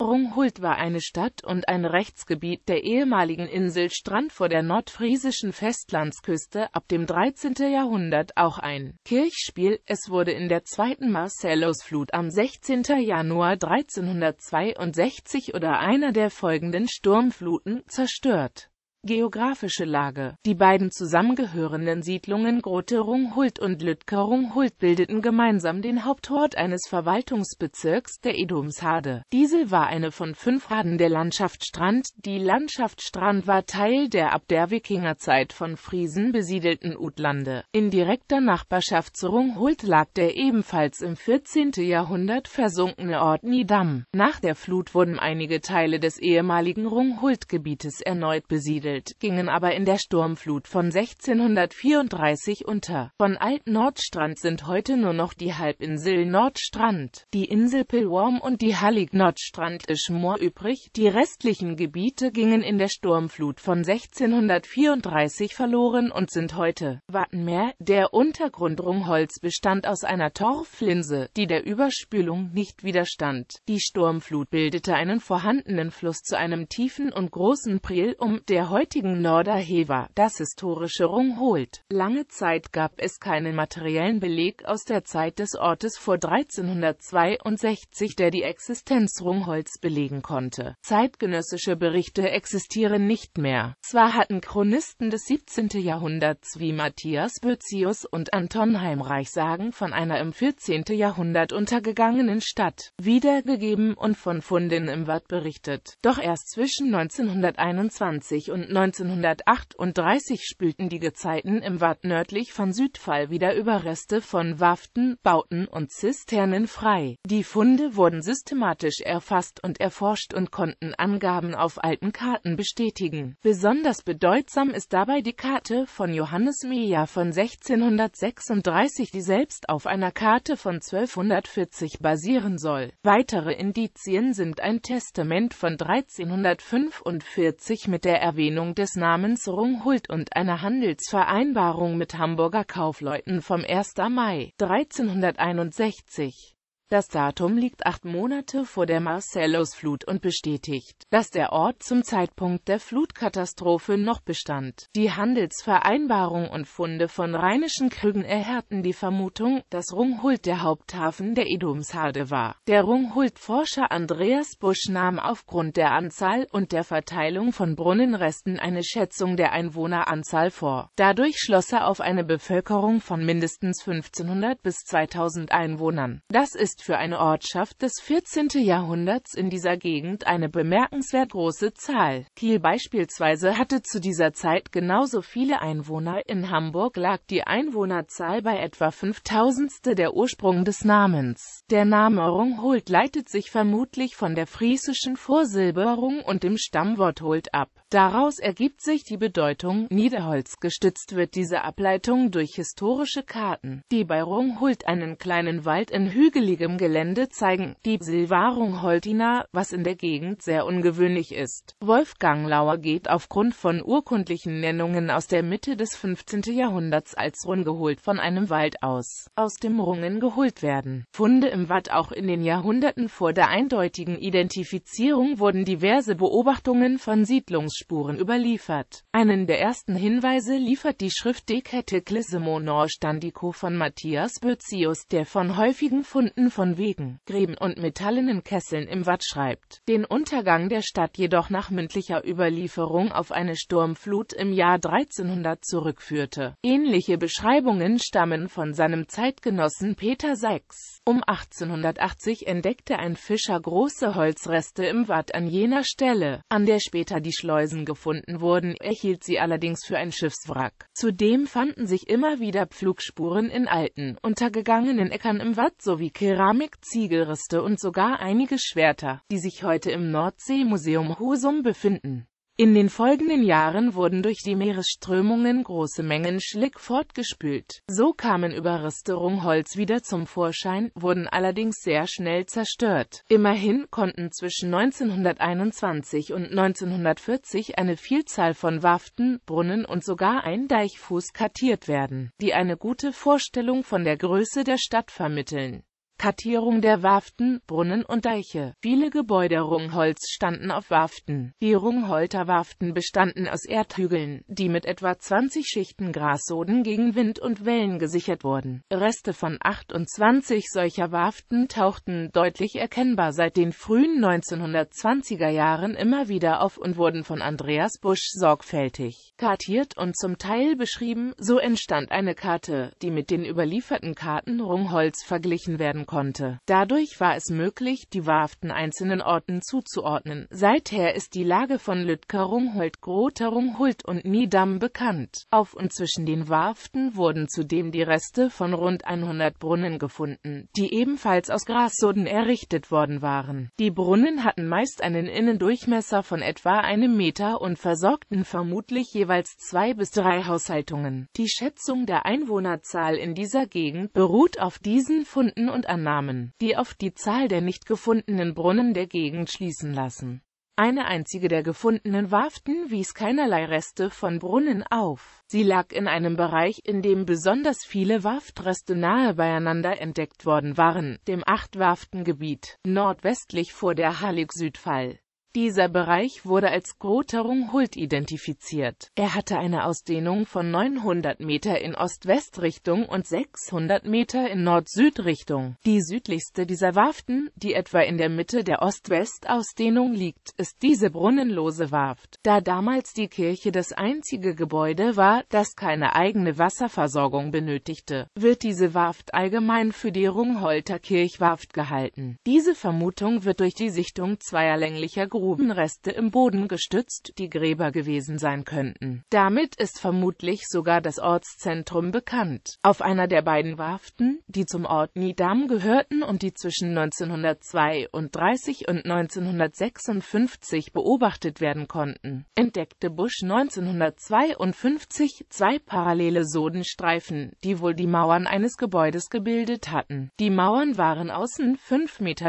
Brunghult war eine Stadt und ein Rechtsgebiet der ehemaligen Insel Strand vor der nordfriesischen Festlandsküste, ab dem 13. Jahrhundert auch ein Kirchspiel, es wurde in der zweiten Marcellusflut am 16. Januar 1362 oder einer der folgenden Sturmfluten zerstört Geografische Lage Die beiden zusammengehörenden Siedlungen Grote Runghult und lütkerung Runghult bildeten gemeinsam den Hauptort eines Verwaltungsbezirks, der Edomshade. Diesel war eine von fünf Harden der Landschaft Strand. Die Landschaft Strand war Teil der ab der Wikingerzeit von Friesen besiedelten Utlande. In direkter Nachbarschaft zu Runghult lag der ebenfalls im 14. Jahrhundert versunkene Ort Nidam. Nach der Flut wurden einige Teile des ehemaligen runghult gebietes erneut besiedelt angesiedelt, gingen aber in der Sturmflut von 1634 unter. Von Alt-Nordstrand sind heute nur noch die Halbinsel Nordstrand, die Insel Pilworm und die Hallig Nordstrand Ischmoor übrig. Die restlichen Gebiete gingen in der Sturmflut von 1634 verloren und sind heute Wattenmeer. Der Untergrund Rungholz bestand aus einer Torflinse, die der Überspülung nicht widerstand. Die Sturmflut bildete einen vorhandenen Fluss zu einem tiefen und großen Priel um, der heute heutigen Norderhever, das historische Rung holt. Lange Zeit gab es keinen materiellen Beleg aus der Zeit des Ortes vor 1362, der die Existenz Rungholz belegen konnte. Zeitgenössische Berichte existieren nicht mehr. Zwar hatten Chronisten des 17. Jahrhunderts wie Matthias Bözius und Anton Heimreich sagen von einer im 14. Jahrhundert untergegangenen Stadt, wiedergegeben und von Funden im Watt berichtet. Doch erst zwischen 1921 und 1938 spülten die Gezeiten im Watt nördlich von Südfall wieder Überreste von Waften, Bauten und Zisternen frei. Die Funde wurden systematisch erfasst und erforscht und konnten Angaben auf alten Karten bestätigen. Besonders bedeutsam ist dabei die Karte von Johannes Meyer von 1636, die selbst auf einer Karte von 1240 basieren soll. Weitere Indizien sind ein Testament von 1345 mit der Erwähnung Erteilung des Namens Runghult und einer Handelsvereinbarung mit Hamburger Kaufleuten vom 1. Mai 1361 das Datum liegt acht Monate vor der Marcellus-Flut und bestätigt, dass der Ort zum Zeitpunkt der Flutkatastrophe noch bestand. Die Handelsvereinbarung und Funde von rheinischen Krügen erhärten die Vermutung, dass Runghult der Haupthafen der Edomshade war. Der runghult forscher Andreas Busch nahm aufgrund der Anzahl und der Verteilung von Brunnenresten eine Schätzung der Einwohneranzahl vor. Dadurch schloss er auf eine Bevölkerung von mindestens 1500 bis 2000 Einwohnern. Das ist für eine Ortschaft des 14. Jahrhunderts in dieser Gegend eine bemerkenswert große Zahl. Kiel beispielsweise hatte zu dieser Zeit genauso viele Einwohner. In Hamburg lag die Einwohnerzahl bei etwa 5000 der Ursprung des Namens. Der Name Rungholt leitet sich vermutlich von der friesischen Vorsilberung und dem Stammwort Holt ab. Daraus ergibt sich die Bedeutung Niederholz. Gestützt wird diese Ableitung durch historische Karten, die bei Rungholt einen kleinen Wald in hügeligem dem Gelände zeigen, die Silvarung Holtina, was in der Gegend sehr ungewöhnlich ist. Wolfgang Lauer geht aufgrund von urkundlichen Nennungen aus der Mitte des 15. Jahrhunderts als Rungeholt von einem Wald aus. Aus dem Rungen geholt werden. Funde im Watt auch in den Jahrhunderten vor der eindeutigen Identifizierung wurden diverse Beobachtungen von Siedlungsspuren überliefert. Einen der ersten Hinweise liefert die Schrift De Clisimo Norstandico von Matthias Bözius, der von häufigen Funden von von Wegen, Gräben und metallenen Kesseln im Watt schreibt, den Untergang der Stadt jedoch nach mündlicher Überlieferung auf eine Sturmflut im Jahr 1300 zurückführte. Ähnliche Beschreibungen stammen von seinem Zeitgenossen Peter Sachs. Um 1880 entdeckte ein Fischer große Holzreste im Watt an jener Stelle, an der später die Schleusen gefunden wurden, erhielt sie allerdings für ein Schiffswrack. Zudem fanden sich immer wieder Pflugspuren in alten, untergegangenen Äckern im Watt sowie Kirchen Keramik, Ziegelreste und sogar einige Schwerter, die sich heute im Nordseemuseum Husum befinden. In den folgenden Jahren wurden durch die Meeresströmungen große Mengen Schlick fortgespült. So kamen Überreste Rungholz wieder zum Vorschein, wurden allerdings sehr schnell zerstört. Immerhin konnten zwischen 1921 und 1940 eine Vielzahl von Waften, Brunnen und sogar ein Deichfuß kartiert werden, die eine gute Vorstellung von der Größe der Stadt vermitteln. Kartierung der Werften, Brunnen und Deiche. Viele Gebäude Rungholz standen auf Werften. Die Rungholter Werften bestanden aus Erdhügeln, die mit etwa 20 Schichten Grassoden gegen Wind und Wellen gesichert wurden. Reste von 28 solcher Werften tauchten deutlich erkennbar seit den frühen 1920er Jahren immer wieder auf und wurden von Andreas Busch sorgfältig kartiert und zum Teil beschrieben. So entstand eine Karte, die mit den überlieferten Karten Rungholz verglichen werden konnte. Dadurch war es möglich, die Warften einzelnen Orten zuzuordnen. Seither ist die Lage von Lütkerungholt, Groterungholt und Niedam bekannt. Auf und zwischen den Warften wurden zudem die Reste von rund 100 Brunnen gefunden, die ebenfalls aus Grassoden errichtet worden waren. Die Brunnen hatten meist einen Innendurchmesser von etwa einem Meter und versorgten vermutlich jeweils zwei bis drei Haushaltungen. Die Schätzung der Einwohnerzahl in dieser Gegend beruht auf diesen Funden und anderen Annahmen, die auf die Zahl der nicht gefundenen Brunnen der Gegend schließen lassen. Eine einzige der gefundenen Warften wies keinerlei Reste von Brunnen auf. Sie lag in einem Bereich, in dem besonders viele Warftreste nahe beieinander entdeckt worden waren, dem Achtwarftengebiet, nordwestlich vor der Hallig-Südfall. Dieser Bereich wurde als Groterung-Hult identifiziert. Er hatte eine Ausdehnung von 900 Meter in Ost-West-Richtung und 600 Meter in Nord-Süd-Richtung. Die südlichste dieser Warften, die etwa in der Mitte der Ost-West-Ausdehnung liegt, ist diese brunnenlose Warft. Da damals die Kirche das einzige Gebäude war, das keine eigene Wasserversorgung benötigte, wird diese Warft allgemein für die Rungholter Kirchwarft gehalten. Diese Vermutung wird durch die Sichtung zweierlänglicher Grubenreste im Boden gestützt, die Gräber gewesen sein könnten. Damit ist vermutlich sogar das Ortszentrum bekannt. Auf einer der beiden Warften, die zum Ort Nidam gehörten und die zwischen 1932 und 1956 beobachtet werden konnten, entdeckte Busch 1952 zwei parallele Sodenstreifen, die wohl die Mauern eines Gebäudes gebildet hatten. Die Mauern waren außen 5,30 Meter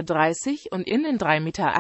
und innen 3,80 Meter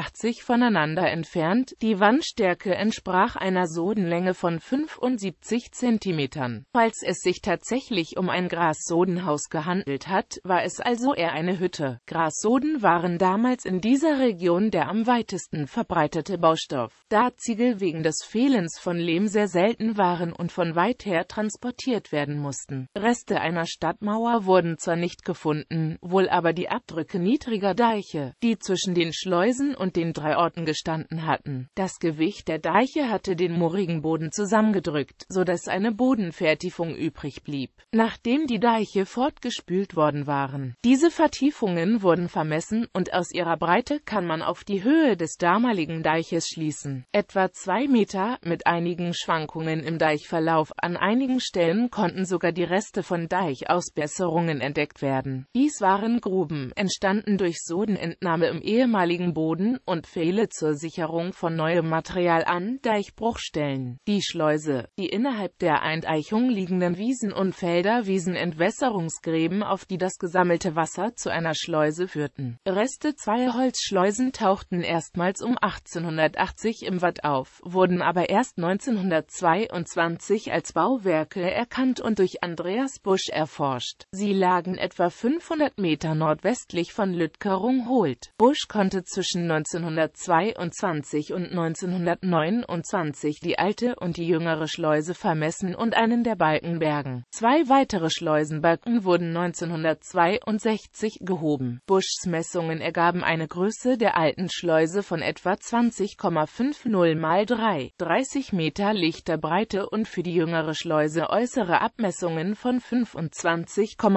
voneinander entfernt, die Wandstärke entsprach einer Sodenlänge von 75 cm. Falls es sich tatsächlich um ein Grassodenhaus gehandelt hat, war es also eher eine Hütte. Grassoden waren damals in dieser Region der am weitesten verbreitete Baustoff, da Ziegel wegen des Fehlens von Lehm sehr selten waren und von weit her transportiert werden mussten. Reste einer Stadtmauer wurden zwar nicht gefunden, wohl aber die Abdrücke niedriger Deiche, die zwischen den Schleusen und den drei Orten gestanden bestanden hatten. Das Gewicht der Deiche hatte den moorigen Boden zusammengedrückt, so dass eine Bodenvertiefung übrig blieb, nachdem die Deiche fortgespült worden waren. Diese Vertiefungen wurden vermessen und aus ihrer Breite kann man auf die Höhe des damaligen Deiches schließen. Etwa zwei Meter, mit einigen Schwankungen im Deichverlauf. An einigen Stellen konnten sogar die Reste von Deichausbesserungen entdeckt werden. Dies waren Gruben, entstanden durch Sodenentnahme im ehemaligen Boden und Pfähle zur Sicherung von neuem Material an Deichbruchstellen. Die Schleuse, die innerhalb der Enteichung liegenden Wiesen und Felder wiesen Entwässerungsgräben auf die das gesammelte Wasser zu einer Schleuse führten. Reste zweier Holzschleusen tauchten erstmals um 1880 im Watt auf, wurden aber erst 1922 als Bauwerke erkannt und durch Andreas Busch erforscht. Sie lagen etwa 500 Meter nordwestlich von Lütkerung-Holt. Busch konnte zwischen 1902 und 1928 und 1929 die alte und die jüngere Schleuse vermessen und einen der Balken bergen. Zwei weitere Schleusenbalken wurden 1962 gehoben. Buschs Messungen ergaben eine Größe der alten Schleuse von etwa 20,50 mal 3, 30 Meter lichter Breite und für die jüngere Schleuse äußere Abmessungen von 25,50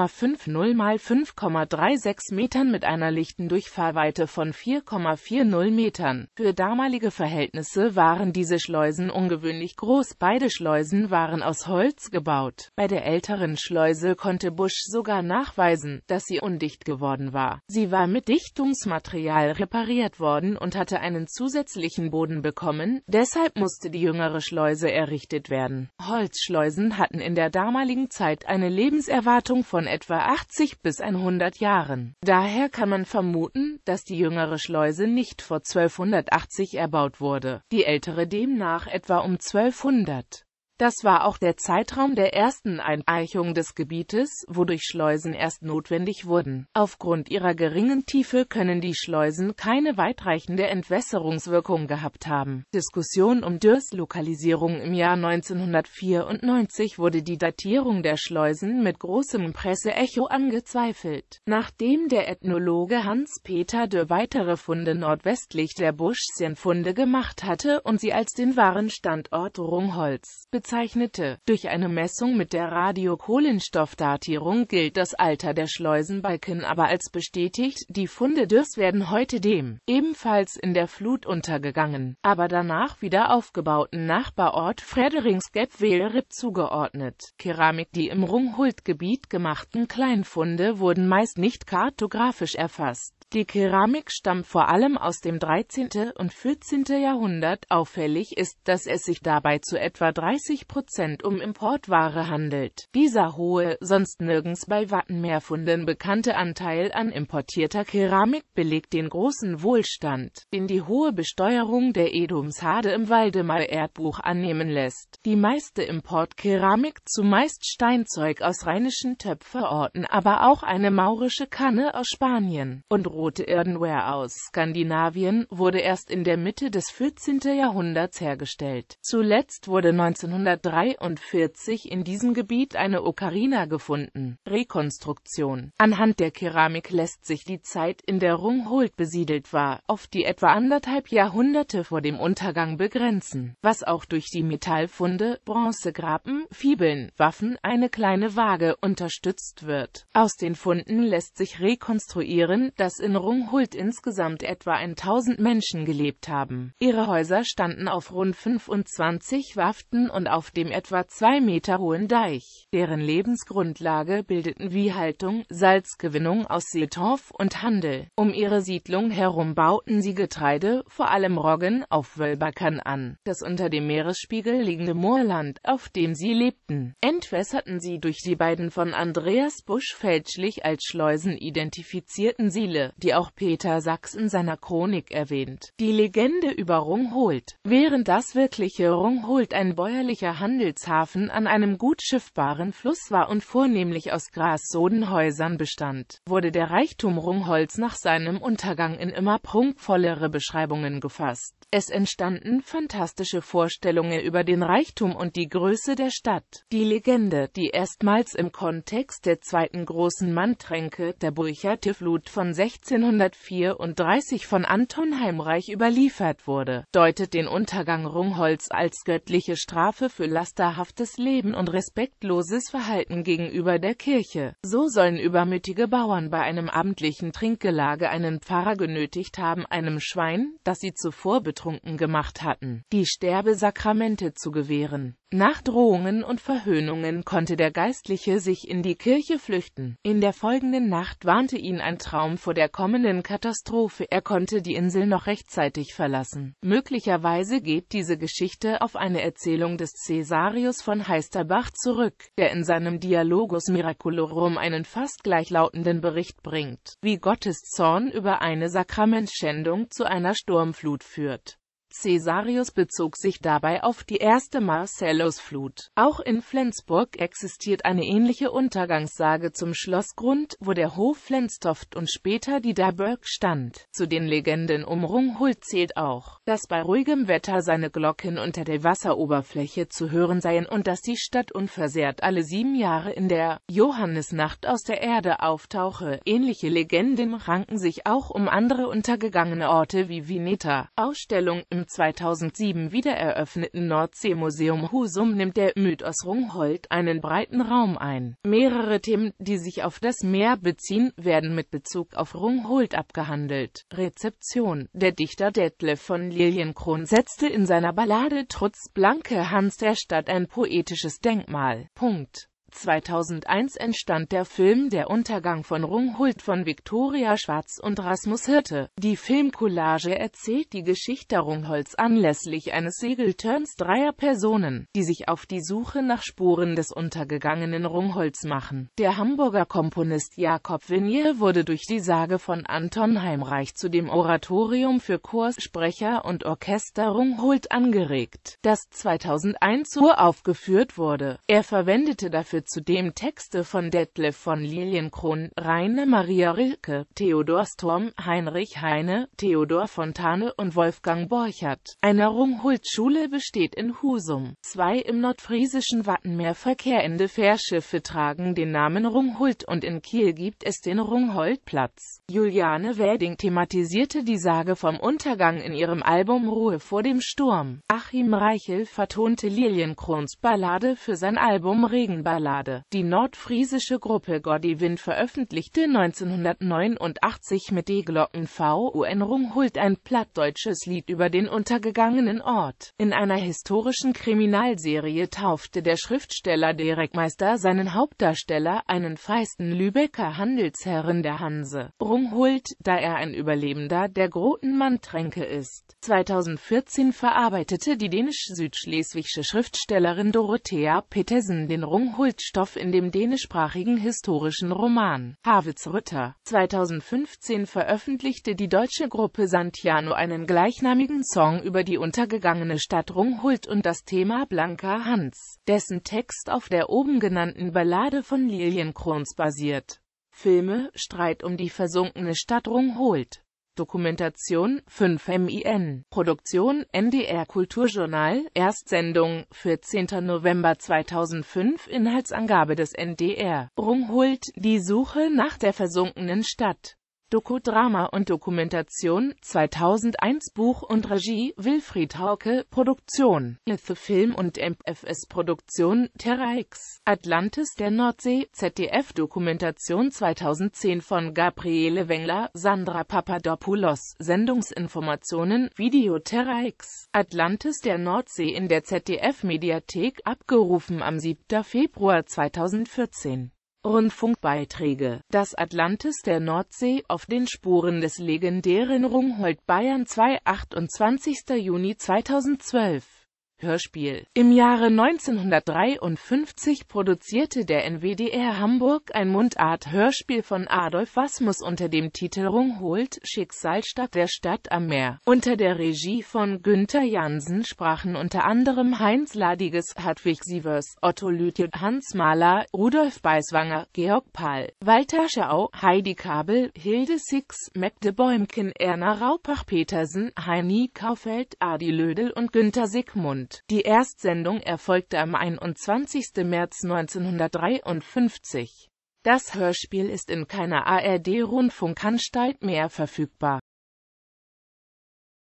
mal 5,36 Metern mit einer lichten Durchfahrweite von 4,40 Metern. Für für damalige Verhältnisse waren diese Schleusen ungewöhnlich groß, beide Schleusen waren aus Holz gebaut. Bei der älteren Schleuse konnte Busch sogar nachweisen, dass sie undicht geworden war. Sie war mit Dichtungsmaterial repariert worden und hatte einen zusätzlichen Boden bekommen, deshalb musste die jüngere Schleuse errichtet werden. Holzschleusen hatten in der damaligen Zeit eine Lebenserwartung von etwa 80 bis 100 Jahren. Daher kann man vermuten, dass die jüngere Schleuse nicht vor 1200 1280 erbaut wurde, die ältere demnach etwa um 1200 das war auch der Zeitraum der ersten Eineichung des Gebietes, wodurch Schleusen erst notwendig wurden. Aufgrund ihrer geringen Tiefe können die Schleusen keine weitreichende Entwässerungswirkung gehabt haben. Diskussion um Dürrs Lokalisierung im Jahr 1994 wurde die Datierung der Schleusen mit großem Presseecho angezweifelt. Nachdem der Ethnologe Hans-Peter Dürr weitere Funde nordwestlich der Buschsien-Funde gemacht hatte und sie als den wahren Standort Rungholz bezeichnete. Durch eine Messung mit der Radiokohlenstoffdatierung gilt das Alter der Schleusenbalken aber als bestätigt, die Funde Dürrs werden heute dem, ebenfalls in der Flut untergegangen, aber danach wieder aufgebauten Nachbarort Frederingsgäbwelrip zugeordnet. Keramik Die im Rungholt-Gebiet gemachten Kleinfunde wurden meist nicht kartografisch erfasst. Die Keramik stammt vor allem aus dem 13. und 14. Jahrhundert. Auffällig ist, dass es sich dabei zu etwa 30 Prozent um Importware handelt. Dieser hohe, sonst nirgends bei Wattenmeerfunden bekannte Anteil an importierter Keramik belegt den großen Wohlstand, den die hohe Besteuerung der Edomshade im Waldemar-Erdbuch annehmen lässt. Die meiste Importkeramik, zumeist Steinzeug aus rheinischen Töpferorten, aber auch eine maurische Kanne aus Spanien und rote Earthenware aus Skandinavien wurde erst in der Mitte des 14. Jahrhunderts hergestellt. Zuletzt wurde 1943 in diesem Gebiet eine Ocarina gefunden. Rekonstruktion Anhand der Keramik lässt sich die Zeit, in der Rungholt besiedelt war, auf die etwa anderthalb Jahrhunderte vor dem Untergang begrenzen, was auch durch die Metallfunde, Bronzegraben, Fibeln, Waffen, eine kleine Waage unterstützt wird. Aus den Funden lässt sich rekonstruieren, dass in Rungholt insgesamt etwa 1000 Menschen gelebt haben. Ihre Häuser standen auf rund 25 Waften und auf dem etwa zwei Meter hohen Deich. Deren Lebensgrundlage bildeten Viehhaltung, Salzgewinnung aus Seetorf und Handel. Um ihre Siedlung herum bauten sie Getreide, vor allem Roggen, auf Wölbackern an. Das unter dem Meeresspiegel liegende Moorland, auf dem sie lebten, entwässerten sie durch die beiden von Andreas Busch fälschlich als Schleusen identifizierten Siele die auch Peter Sachs in seiner Chronik erwähnt, die Legende über Rungholt. Während das wirkliche Rungholt ein bäuerlicher Handelshafen an einem gut schiffbaren Fluss war und vornehmlich aus Grassodenhäusern bestand, wurde der Reichtum Rungholz nach seinem Untergang in immer prunkvollere Beschreibungen gefasst. Es entstanden fantastische Vorstellungen über den Reichtum und die Größe der Stadt. Die Legende, die erstmals im Kontext der zweiten großen Manntränke der Burchate Flut von 1634 von Anton Heimreich überliefert wurde, deutet den Untergang Rungholz als göttliche Strafe für lasterhaftes Leben und respektloses Verhalten gegenüber der Kirche. So sollen übermütige Bauern bei einem abendlichen Trinkgelage einen Pfarrer genötigt haben, einem Schwein, das sie zuvor betrug, angetrunken gemacht hatten, die Sterbesakramente zu gewähren nach Drohungen und Verhöhnungen konnte der Geistliche sich in die Kirche flüchten. In der folgenden Nacht warnte ihn ein Traum vor der kommenden Katastrophe, er konnte die Insel noch rechtzeitig verlassen. Möglicherweise geht diese Geschichte auf eine Erzählung des Caesarius von Heisterbach zurück, der in seinem Dialogus Miraculorum einen fast gleichlautenden Bericht bringt, wie Gottes Zorn über eine Sakramentschändung zu einer Sturmflut führt. Caesarius bezog sich dabei auf die erste Marcellusflut. Auch in Flensburg existiert eine ähnliche Untergangssage zum Schlossgrund, wo der Hof Flenstoft und später die Daberg stand. Zu den Legenden um Runghult zählt auch, dass bei ruhigem Wetter seine Glocken unter der Wasseroberfläche zu hören seien und dass die Stadt unversehrt alle sieben Jahre in der Johannisnacht aus der Erde auftauche. Ähnliche Legenden ranken sich auch um andere untergegangene Orte wie Vineta. Ausstellung im 2007 wiedereröffneten Nordseemuseum Husum nimmt der Mythos Rungholt einen breiten Raum ein. Mehrere Themen, die sich auf das Meer beziehen, werden mit Bezug auf Rungholt abgehandelt. Rezeption Der Dichter Detlef von Lilienkron setzte in seiner Ballade Trutz Blanke Hans der Stadt ein poetisches Denkmal. Punkt. 2001 entstand der Film Der Untergang von Rungholt von Viktoria Schwarz und Rasmus Hirte. Die Filmcollage erzählt die Geschichte Rungholz anlässlich eines Segelturns dreier Personen, die sich auf die Suche nach Spuren des untergegangenen Rungholz machen. Der Hamburger Komponist Jakob Vinier wurde durch die Sage von Anton Heimreich zu dem Oratorium für Chorsprecher und Orchester Rungholt angeregt, das 2001 so aufgeführt wurde. Er verwendete dafür zudem Texte von Detlef von Lilienkron, Rainer Maria Rilke, Theodor Storm, Heinrich Heine, Theodor Fontane und Wolfgang Borchert. Eine Rungholt-Schule besteht in Husum. Zwei im nordfriesischen Wattenmeer verkehrende Fährschiffe tragen den Namen Runghult und in Kiel gibt es den Rungholtplatz. Juliane Wäding thematisierte die Sage vom Untergang in ihrem Album Ruhe vor dem Sturm. Achim Reichel vertonte Lilienkrons Ballade für sein Album Regenballade. Hitparade. Die nordfriesische Gruppe Wind veröffentlichte 1989 mit D e Glocken VUN Runghult ein plattdeutsches Lied über den untergegangenen Ort. In einer historischen Kriminalserie taufte der Schriftsteller Derek Meister seinen Hauptdarsteller, einen feisten Lübecker Handelsherren der Hanse, Runghult, da er ein Überlebender der Grotenmann-Tränke ist. 2014 verarbeitete die dänisch-südschleswigsche Schriftstellerin Dorothea Petersen den Runghult Stoff in dem dänischsprachigen historischen Roman Havits Ritter. 2015 veröffentlichte die deutsche Gruppe Santiano einen gleichnamigen Song über die untergegangene Stadt Runghult und das Thema blanker Hans, dessen Text auf der oben genannten Ballade von Liliencrons basiert. Filme Streit um die versunkene Stadt Rungholt Dokumentation 5 MIN Produktion NDR Kulturjournal Erstsendung 14. November 2005 Inhaltsangabe des NDR Rungholt Die Suche nach der versunkenen Stadt Dokodrama und Dokumentation 2001 Buch und Regie Wilfried Hauke Produktion Lithe Film und MFS Produktion TerraX Atlantis der Nordsee ZDF Dokumentation 2010 von Gabriele Wengler Sandra Papadopoulos Sendungsinformationen Video TerraX Atlantis der Nordsee in der ZDF Mediathek abgerufen am 7. Februar 2014 Rundfunkbeiträge. Das Atlantis der Nordsee auf den Spuren des legendären Rungholt Bayern 2, 28. Juni 2012 Hörspiel. Im Jahre 1953 produzierte der NWDR Hamburg ein Mundart-Hörspiel von Adolf Wasmus unter dem Titel Rungholt Schicksalsstadt der Stadt am Meer. Unter der Regie von Günther Jansen sprachen unter anderem Heinz Ladiges, Hartwig Sievers, Otto Lütje, Hans Mahler, Rudolf Beiswanger, Georg Pahl, Walter Schau, Heidi Kabel, Hilde Six, Magde Bäumken, Erna Raupach-Petersen, Heini Kaufeld, Adi Lödel und Günther Sigmund. Deutschland. Die Erstsendung erfolgte am 21. März 1953. Das Hörspiel ist in keiner ARD-Rundfunkanstalt mehr verfügbar